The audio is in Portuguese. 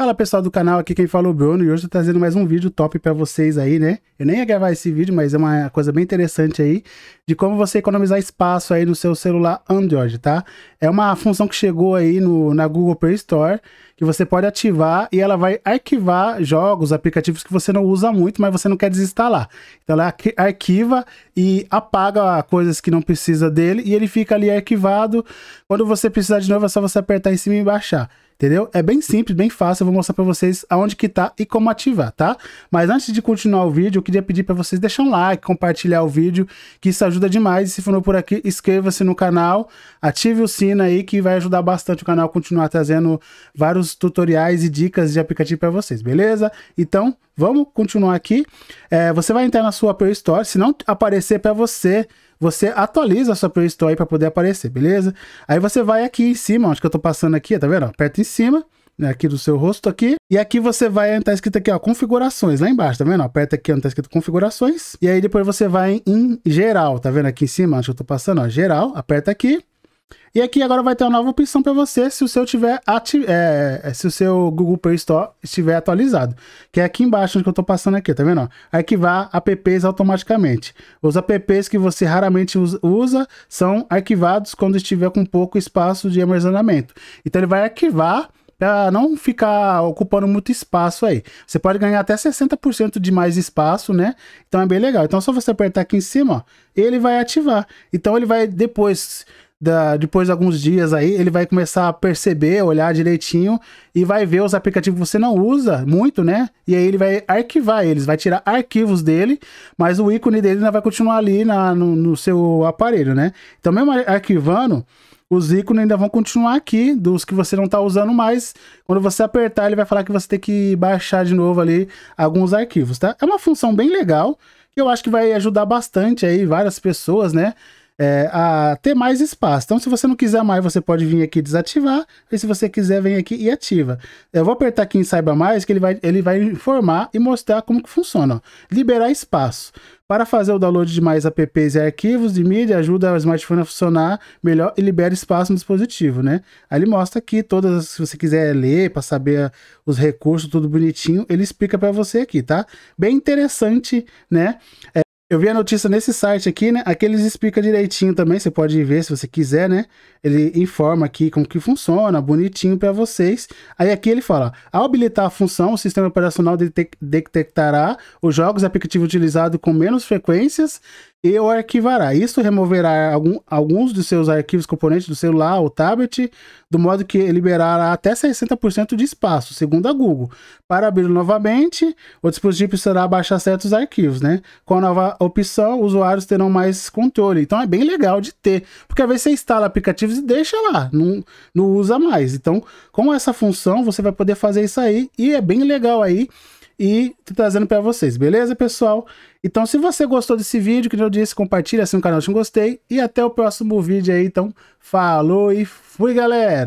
Fala pessoal do canal, aqui quem fala é o Bruno e hoje eu tô trazendo mais um vídeo top para vocês aí, né? Eu nem ia gravar esse vídeo, mas é uma coisa bem interessante aí de como você economizar espaço aí no seu celular Android, tá? É uma função que chegou aí no, na Google Play Store que você pode ativar e ela vai arquivar jogos, aplicativos que você não usa muito, mas você não quer desinstalar. Então ela arquiva e apaga coisas que não precisa dele e ele fica ali arquivado. Quando você precisar de novo é só você apertar em cima e baixar entendeu? É bem simples, bem fácil, eu vou mostrar para vocês aonde que tá e como ativar, tá? Mas antes de continuar o vídeo, eu queria pedir para vocês deixar um like, compartilhar o vídeo, que isso ajuda demais. E se for novo por aqui, inscreva-se no canal, ative o sino aí que vai ajudar bastante o canal a continuar trazendo vários tutoriais e dicas de aplicativo para vocês, beleza? Então, vamos continuar aqui. É, você vai entrar na sua Play Store, se não aparecer para você você atualiza a sua Play Store para poder aparecer, beleza? Aí você vai aqui em cima, acho que eu tô passando aqui, tá vendo? Aperta em cima, né, aqui do seu rosto aqui. E aqui você vai, tá escrito aqui, ó, configurações, lá embaixo, tá vendo? Aperta aqui onde tá escrito configurações. E aí depois você vai em geral, tá vendo aqui em cima, acho que eu tô passando, ó, geral, aperta aqui. E aqui agora vai ter uma nova opção para você se o seu tiver ati é, é, se o seu Google Play Store estiver atualizado, que é aqui embaixo onde eu estou passando aqui, tá vendo? Arquivar apps automaticamente. Os apps que você raramente usa são arquivados quando estiver com pouco espaço de armazenamento. Então ele vai arquivar para não ficar ocupando muito espaço aí. Você pode ganhar até 60% de mais espaço, né? Então é bem legal. Então só você apertar aqui em cima, ó, ele vai ativar. Então ele vai depois da, depois de alguns dias aí, ele vai começar a perceber, olhar direitinho e vai ver os aplicativos que você não usa muito, né? E aí ele vai arquivar eles, vai tirar arquivos dele, mas o ícone dele ainda vai continuar ali na, no, no seu aparelho, né? Então, mesmo arquivando, os ícones ainda vão continuar aqui, dos que você não está usando mais. Quando você apertar, ele vai falar que você tem que baixar de novo ali alguns arquivos, tá? É uma função bem legal, que eu acho que vai ajudar bastante aí várias pessoas, né? é, a ter mais espaço. Então, se você não quiser mais, você pode vir aqui desativar. E se você quiser, vem aqui e ativa. Eu vou apertar aqui em Saiba Mais, que ele vai, ele vai informar e mostrar como que funciona. Ó. Liberar espaço. Para fazer o download de mais apps e arquivos de mídia, ajuda o smartphone a funcionar melhor e libera espaço no dispositivo, né? Aí ele mostra aqui todas, se você quiser ler, para saber os recursos, tudo bonitinho, ele explica para você aqui, tá? Bem interessante, né? É, eu vi a notícia nesse site aqui, né? Aqui eles explicam direitinho também, você pode ver se você quiser, né? Ele informa aqui como que funciona, bonitinho para vocês. Aí aqui ele fala, ao habilitar a função, o sistema operacional detectará os jogos aplicativos utilizados com menos frequências e o arquivará. Isso removerá algum, alguns dos seus arquivos componentes do celular ou tablet, do modo que liberará até 60% de espaço, segundo a Google. Para abrir novamente, o dispositivo precisará baixar certos arquivos, né? Com a nova opção, usuários terão mais controle. Então é bem legal de ter, porque às vezes você instala aplicativos e deixa lá, não, não usa mais. Então, com essa função, você vai poder fazer isso aí e é bem legal aí e trazendo para vocês, beleza, pessoal? Então, se você gostou desse vídeo, que eu disse, compartilha, assina o canal se não gostei e até o próximo vídeo aí. Então, falou e fui, galera!